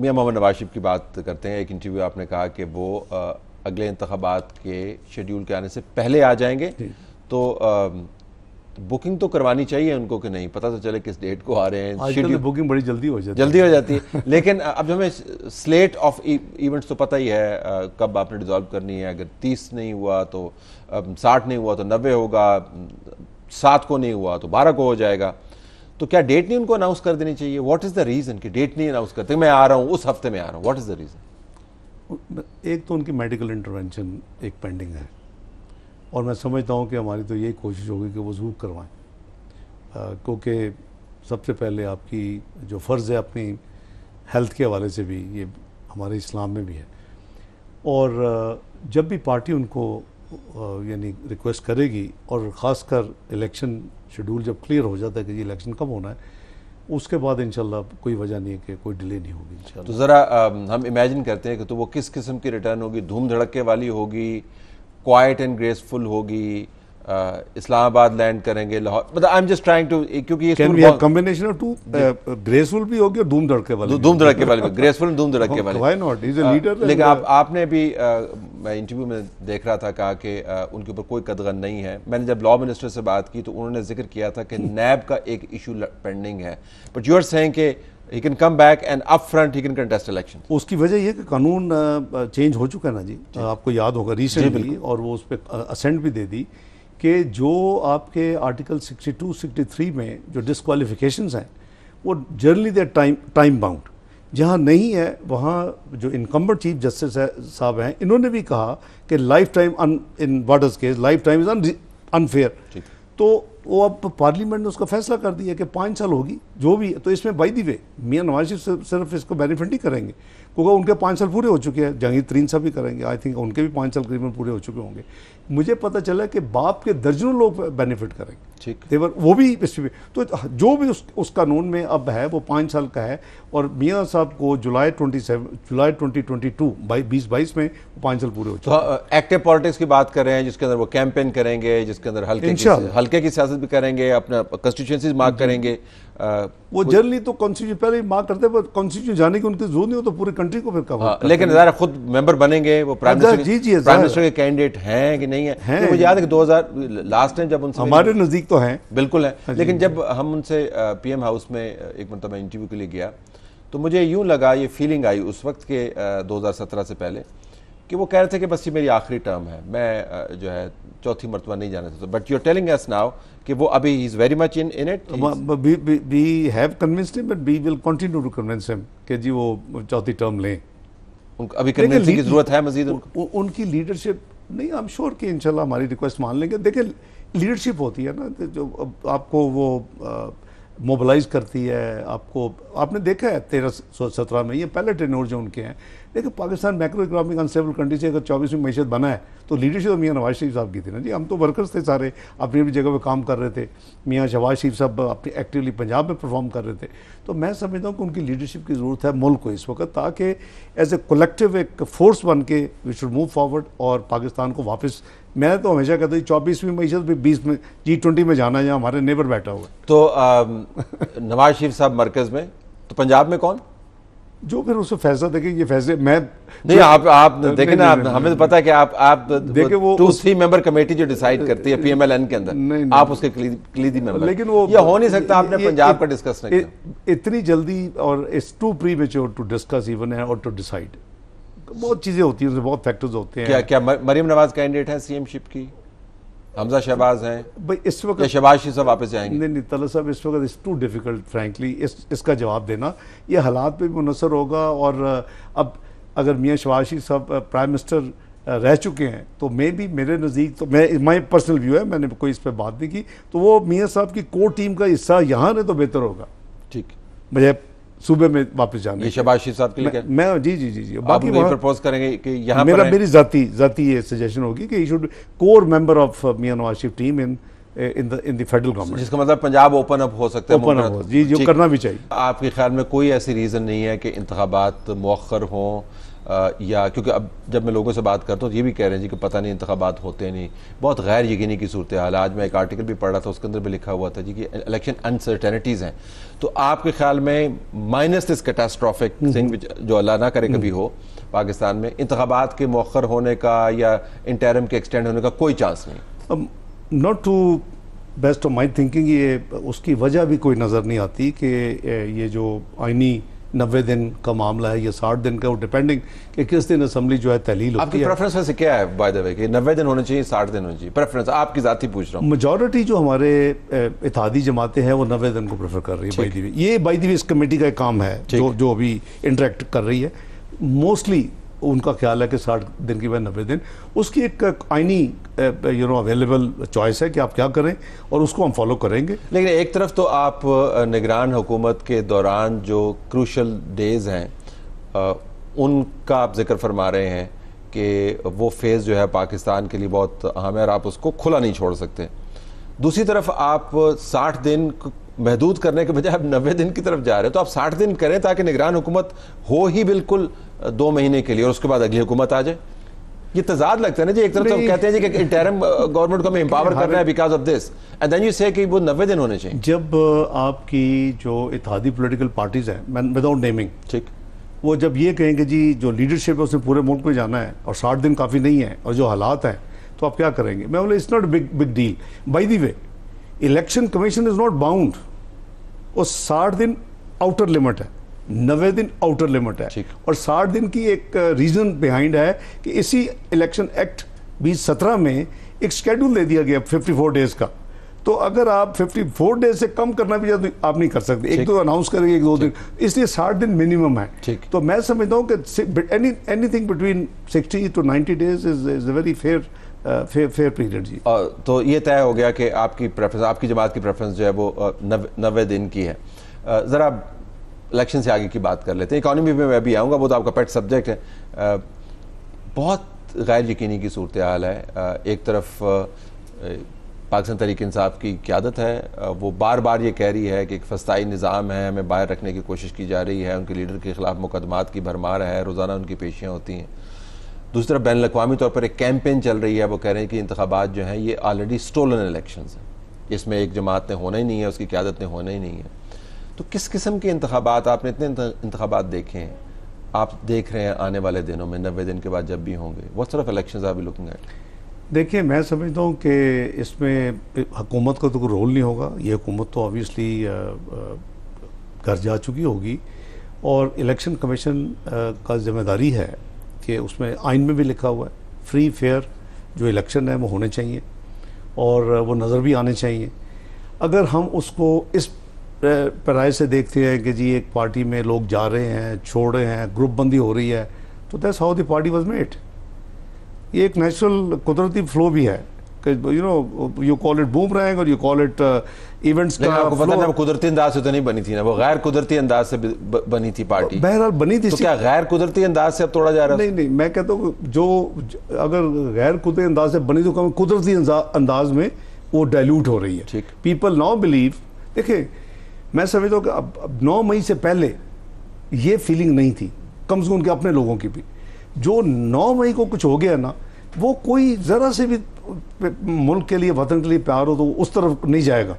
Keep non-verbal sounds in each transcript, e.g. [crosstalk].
मियाँ मोहम्मद नवाज शरीफ की बात करते हैं एक इंटरव्यू आपने कहा कि वो आ, अगले इंतबात के शेड्यूल के आने से पहले आ जाएंगे तो आ, बुकिंग तो करवानी चाहिए उनको कि नहीं पता तो चले किस डेट को आ रहे हैं शेड्यूल तो बुकिंग बड़ी जल्दी हो जाती जल्दी हो जाती है [laughs] लेकिन अब हमें स्लेट ऑफ इवेंट्स तो पता ही है कब आपने डिजॉल्व करनी है अगर तीस नहीं हुआ तो साठ नहीं हुआ तो नब्बे होगा सात को नहीं हुआ तो बारह को हो जाएगा तो क्या डेट नहीं उनको अनाउंस कर देनी चाहिए व्हाट इज द रीजन कि डेट नहीं अनाउंस करते मैं आ रहा हूँ उस हफ्ते में आ रहा हूँ व्हाट इज द रीजन एक तो उनकी मेडिकल इंटरवेंशन एक पेंडिंग है और मैं समझता हूँ कि हमारी तो यही कोशिश होगी कि वो जरूर करवाएं क्योंकि सबसे पहले आपकी जो फ़र्ज़ है अपनी हेल्थ के हवाले से भी ये हमारे इस्लाम में भी है और जब भी पार्टी उनको यानी रिक्वेस्ट करेगी और ख़ासकर इलेक्शन शेड्यूल जब क्लियर हो जाता है कि ये इलेक्शन कब होना है उसके बाद इंशाल्लाह कोई वजह नहीं है कि कोई डिले नहीं होगी इंशाल्लाह तो ज़रा हम इमेजिन करते हैं कि तो वो किस किस्म की रिटर्न होगी धूम धड़के वाली होगी क्वाइट एंड ग्रेसफुल होगी इस्लामाबाद लैंड करेंगे लाहौर मतलब I am just trying to क्योंकि कॉम्बिनेशन ऑफ टू ग्रेसफुल भी होगी और धूम धड़के धूम धड़के ग्रेसफुल धूम धड़के why not is a leader लेकिन आप uh, आपने भी मैं इंटरव्यू में देख रहा था कहा कि उनके ऊपर कोई कदगन नहीं है मैंने जब लॉ मिनिस्टर से बात की तो उन्होंने जिक्र किया था कि नैब का एक इशू पेंडिंग है बट यू आर सेइंग कि he can come back and up front he can contest election उसकी वजह यह कि कानून चेंज हो चुका है ना जी, जी। आपको याद होगा रिसेंटली और वो उस पर असेंट भी दे दी कि जो आपके आर्टिकल 62, 63 में जो डिसकॉलीफिकेशन हैं वो generally they time time bound जहाँ नहीं है वहाँ जो इनकम्बर चीफ जस्टिस है साहब हैं इन्होंने भी कहा कि life time in waters case life time is unfair तो वो अब पार्लियामेंट ने उसका फैसला कर दिया कि पाँच साल होगी जो भी तो इसमें बाई दी वे मियाँ नवाज सिर्फ इसको बेनिफिट नहीं करेंगे क्योंकि उनके पाँच साल पूरे हो चुके हैं जंगी तरीन साहब भी करेंगे आई थिंक उनके भी पाँच साल करीबन पूरे हो चुके होंगे मुझे पता चला कि बाप के दर्जनों लोग बेनिफिट करेंगे ठीक देवर वो भी तो हाँ, जो भी उस उस कानून में अब है वो पाँच साल का है और मियाँ साहब को July twenty seven July twenty twenty two बाई बीस बाईस में पाँच साल पूरे हो चुके तो एक्टिव पॉलिटिक्स की बात कर रहे हैं जिसके अंदर वो कैंपेन करेंगे जिसके अंदर हल्के हल्के की सियासत भी करेंगे अपना कंस्टिट्यूंसीज मार्क करेंगे वो जर्नली तो कॉन्स्टिट्यूशन पहले मांग करते हैं कॉन्स्टिट्यूशन जाने की उनकी जरूरत नहीं हो तो पूरी कंट्री को फिर हाँ, कवर लेकिन जरा खुद मेंबर बनेंगे वो प्राइम अच्छा, मिनिस्टर जी जी प्राइम मिनिस्टर के कैंडिडेट हैं कि नहीं है, है। तो मुझे याद है कि 2000 लास्ट टाइम जब उनसे हमारे नज़दीक तो हैं बिल्कुल है हाँ लेकिन हाँ जब हम उनसे पीएम हाउस में एक मतलब इंटरव्यू के लिए गया तो मुझे यूँ लगा ये फीलिंग आई उस वक्त के दो से पहले कि वो कह रहे थे कि बस ये मेरी आखिरी टर्म है मैं जो है चौथी मरतबा नहीं जाना चाहता but you are telling us now कि वो अभी he is very much in in it we have convinced him but we will continue to convince him कि जी वो चौथी टर्म लें उनको अभी कन्विंसिंग की जरूरत है मजीद उनकी लीडरशिप नहीं आई एम श्योर कि इंशाल्लाह हमारी रिक्वेस्ट मान लेंगे देखिए लीडरशिप होती है ना तो जो आपको वो मोबलाइज करती है आपको आपने देखा है तेरह सौ सत्रह में ये पहले टेनोर जो उनके हैं लेकिन Pakistan macro economic unstable country से अगर चौबीसवीं मीशत बना है तो लीडरशिप तो मियाँ नवाज शरीफ साहब की थी ना जी हम तो वर्कर्स थे सारे अपनी अपनी जगह पर काम कर रहे थे मियाँ शवाज शरीफ साहब अपने एक्टिवली पंजाब में परफॉर्म कर रहे थे तो मैं समझता हूँ कि उनकी लीडरशिप की ज़रूरत है मुल्क को इस वक्त ताकि एज ए कलेक्टिव एक फोर्स बन के वी शुड मूव फॉरवर्ड और पाकिस्तान को वापस मैं तो हमेशा कहता हूँ चौबीसवीं मई से तो बीस में जी ट्वेंटी में जाना या हमारे नेबर बैठा हुआ तो नवाज शरीफ साहब मरकज में तो पंजाब में कौन जो फिर उसे फैसला देखे ये फैसले मैं नहीं आप आप देखे ना आप हमें तो पता है कि आप आप देखे वो टू थ्री मेंबर कमेटी जो डिसाइड करती है पीएमएलएन के अंदर नहीं, नहीं, आप उसके क्लीदी मेंबर लेकिन वो ये हो नहीं सकता आपने पंजाब का डिस्कस नहीं इतनी जल्दी और it's too premature to discuss even है और टू डिसाइड बहुत चीज़ें होती हैं उसमें बहुत फैक्टर्स होते हैं क्या क्या मरीम नवाज कैंडिडेट हैं सीएमशिप की हमजा शहबाज हैं भाई इस वक्त शहबाज शी साहब वापस आएंगे नहीं नहीं तला साहब इस वक्त इज़ टू डिफ़िकल्ट फ्रेंकली इस इसका जवाब देना ये हालात पे भी मुनसर होगा और अब अगर मियाँ शहबाज शी साहब प्राइम मिनिस्टर रह चुके हैं तो मे भी मेरे नज़दीक तो मैं माई पर्सनल व्यू है मैंने कोई इस पर बात नहीं की तो वो मियाँ साहब की कोर टीम का हिस्सा यहाँ रहे तो बेहतर होगा ठीक मुझे सूबे में वापस जाना ये शबाशी साहब के लिए मैं, मैं जी जी जी जी बाकी वहाँ प्रपोज करेंगे कि यहाँ मेरा मेरी जाती जाती ये सजेशन होगी कि you should core member of Mian Nawaz Sharif team in in the in the federal government जिसका मतलब पंजाब ओपन अप हो सकते हैं ओपन अप हो जी जो करना भी चाहिए आपके ख्याल में कोई ऐसी रीज़न नहीं है कि इंतबात मौखर हों या क्योंकि अब जब मैं लोगों से बात करता हूँ तो ये भी कह रहे हैं जी कि पता नहीं इंतबात होते नहीं बहुत गैर यकीनी की सूरत हाल आज मैं एक आर्टिकल भी पढ़ रहा था उसके अंदर भी लिखा हुआ था जी कि इलेक्शन अनसर्टेनिटीज़ हैं तो आपके ख्याल में माइनस दिस कैटास्ट्रॉफिक थिंग जो अल्लाह ना करे कभी हम्म। हो पाकिस्तान में इंतबात के मौखर होने का या इंटरम के एक्सटेंड होने का कोई चांस नहीं not to best of my thinking ये उसकी वजह भी कोई नज़र नहीं आती कि ये जो आइनी नबे दिन का मामला है या साठ दिन का वो डिपेंडिंग कि किस दिन असम्बली जो है तहलील आपकी प्रेफरेंस वैसे क्या है बाय द वे कि नबे दिन होने चाहिए साठ दिन होने चाहिए प्रेफरेंस आपकी ज़ाती पूछ रहा हूँ मेजोरिटी जो हमारे इतिहादी जमातें हैं वो नबे दिन को प्रेफर कर रही है बाई दी ये बाई दी इस कमेटी का एक काम है जो जो अभी इंटरेक्ट कर रही है मोस्टली उनका ख्याल है कि साठ दिन की बजाय नब्बे दिन उसकी एक आइनी यू नो अवेलेबल चॉइस है कि आप क्या करें और उसको हम फॉलो करेंगे लेकिन एक तरफ तो आप निगरान हुकूमत के दौरान जो क्रूशल डेज हैं उनका आप जिक्र फरमा रहे हैं कि वो फेज़ जो है पाकिस्तान के लिए बहुत अहम है और आप उसको खुला नहीं छोड़ सकते दूसरी तरफ आप साठ दिन महदूद करने के बजाय आप नब्बे दिन की तरफ जा रहे हो तो आप साठ दिन करें ताकि निगरान हुकूमत हो ही बिल्कुल दो महीने के लिए और उसके बाद अगली हुकूमत आ जाए ये तजाद लगता है ना जी एक तरफ तो कहते हैं जी कि इंटरम गवर्नमेंट uh, को हमें एम्पावर करना है because of this and then you say कि वो नब्बे दिन होने चाहिए जब uh, आपकी जो इतिहादी पोलिटिकल पार्टीज़ हैं विदाउट नेमिंग ठीक वो जब ये कहेंगे जी जो लीडरशिप है उसने पूरे मुल्क में जाना है और साठ दिन काफ़ी नहीं है और जो हालात हैं तो आप क्या करेंगे मैं बोले it's not big big deal by the way election commission is not bound वो साठ दिन आउटर लिमिट है नवे दिन आउटर लिमिट है और साठ दिन की एक रीज़न बिहाइंड है कि इसी इलेक्शन एक्ट बीस सत्रह में एक शेड्यूल दे दिया गया फिफ्टी फोर डेज़ का तो अगर आप फिफ्टी फोर डेज से कम करना भी आप नहीं कर सकते एक दो तो अनाउंस करेंगे एक दो दिन इसलिए साठ दिन मिनिमम है तो मैं समझता हूँ कि anything between sixty to ninety days is is a very fair fair fair period जी तो ये तय हो गया कि आपकी प्रेफरेंस आपकी जमात की प्रेफरेंस जो है वो नब्बे दिन की है ज़रा इलेक्शन से आगे की बात कर लेते हैं इकानमी में मैं भी आऊँगा वो तो आपका पेट सब्जेक्ट है बहुत गैर यकीनी की सूरत हाल है एक तरफ पाकिस्तान तरीक इंसाफ की क्यादत है वो बार बार ये कह रही है कि एक फस्ताई निज़ाम है हमें बाहर रखने की कोशिश की जा रही है उनके लीडर के ख़िलाफ़ मुकदमात की भरमार है रोज़ाना उनकी पेशियाँ होती हैं दूसरी तरफ बैन अवी तौर पर एक कैंपेन चल रही है वो कह रहे हैं कि इंतबात जो हैं ये ऑलरेडी स्टोलन इलेक्शन हैं इसमें एक जमात ने होना ही नहीं है उसकी क्यादत ने होना ही नहीं है तो किस किस्म के इंतबात आपने इतने इंतबात देखे हैं आप देख रहे हैं आने वाले दिनों में नबे दिन के बाद जब भी होंगे वो सिर्फ ऑफ इलेक्शन आप लुकिंग एट देखिए मैं समझता हूँ कि इसमें हुकूमत का तो कोई रोल नहीं होगा ये हुकूमत तो ऑबियसली घर जा चुकी होगी और इलेक्शन कमीशन का जिम्मेदारी है कि उसमें आइन में भी लिखा हुआ है फ्री फेयर जो इलेक्शन है वो होने चाहिए और वो नज़र भी आने चाहिए अगर हम उसको इस पराय से देखते हैं कि जी एक पार्टी में लोग जा रहे हैं छोड़ रहे हैं ग्रुप बंदी हो रही है तो that's how the party was made ये एक नेचुरल कुदरती फ्लो भी है you know you call it boomerang और यू कॉल इट इवेंट्स का आपको पता ना कुदरती अंदाज से तो नहीं बनी थी ना वो गैर कुदरती अंदाज से बनी थी पार्टी बहरहाल बनी थी तो क्या गैर कुदरती अंदाज से अब तोड़ा जा रहा है नहीं नहीं मैं कहता हूँ जो अगर गैर कुदरती अंदाज से बनी तो कुदरती अंदाज में वो डायल्यूट हो रही है पीपल नाउ बिलीव देखिये मैं समझता हूँ कि अब, अब नौ मई से पहले ये फीलिंग नहीं थी कम से कम उनके अपने लोगों की भी जो नौ मई को कुछ हो गया ना वो कोई ज़रा से भी मुल्क के लिए वतन के लिए प्यार हो तो उस तरफ नहीं जाएगा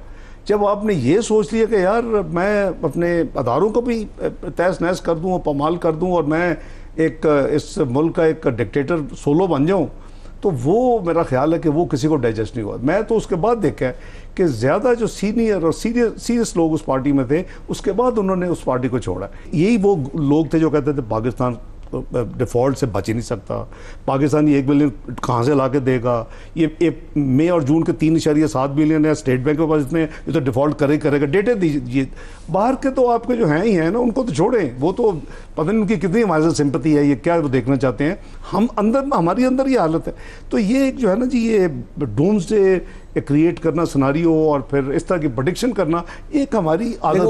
जब आपने ये सोच लिया कि यार मैं अपने अदारों को भी तहस नहस कर दूँ और पमाल कर दूँ और मैं एक इस मुल्क का एक डिक्टेटर सोलो बन जाऊँ तो वो मेरा ख्याल है कि वो किसी को डाइजेस्ट नहीं हुआ मैं तो उसके बाद देखा है कि ज़्यादा जो सीनियर और सीरियस सीरियस लोग उस पार्टी में थे उसके बाद उन्होंने उस पार्टी को छोड़ा यही वो लोग थे जो कहते थे पाकिस्तान डिफ़ॉल्ट से बच ही नहीं सकता पाकिस्तान ये एक बिलियन कहाँ से ला के देगा ये एक मई और जून के तीन इशारिया सात बिलियन है स्टेट बैंक के पास इतने ये तो डिफ़ॉल्ट करे करेगा डेटे दीजिए बाहर के तो आपके जो हैं ही हैं ना उनको तो छोड़ें वो तो पता नहीं उनकी कितनी हमारे साथ सिंपति है ये क्या वो देखना चाहते हैं हम अंदर हमारी अंदर ये हालत है तो ये एक जो है ना जी ये डोम से क्रिएट करना सुनारी और फिर इस तरह की प्रोडिक्शन करना एक हमारी आदत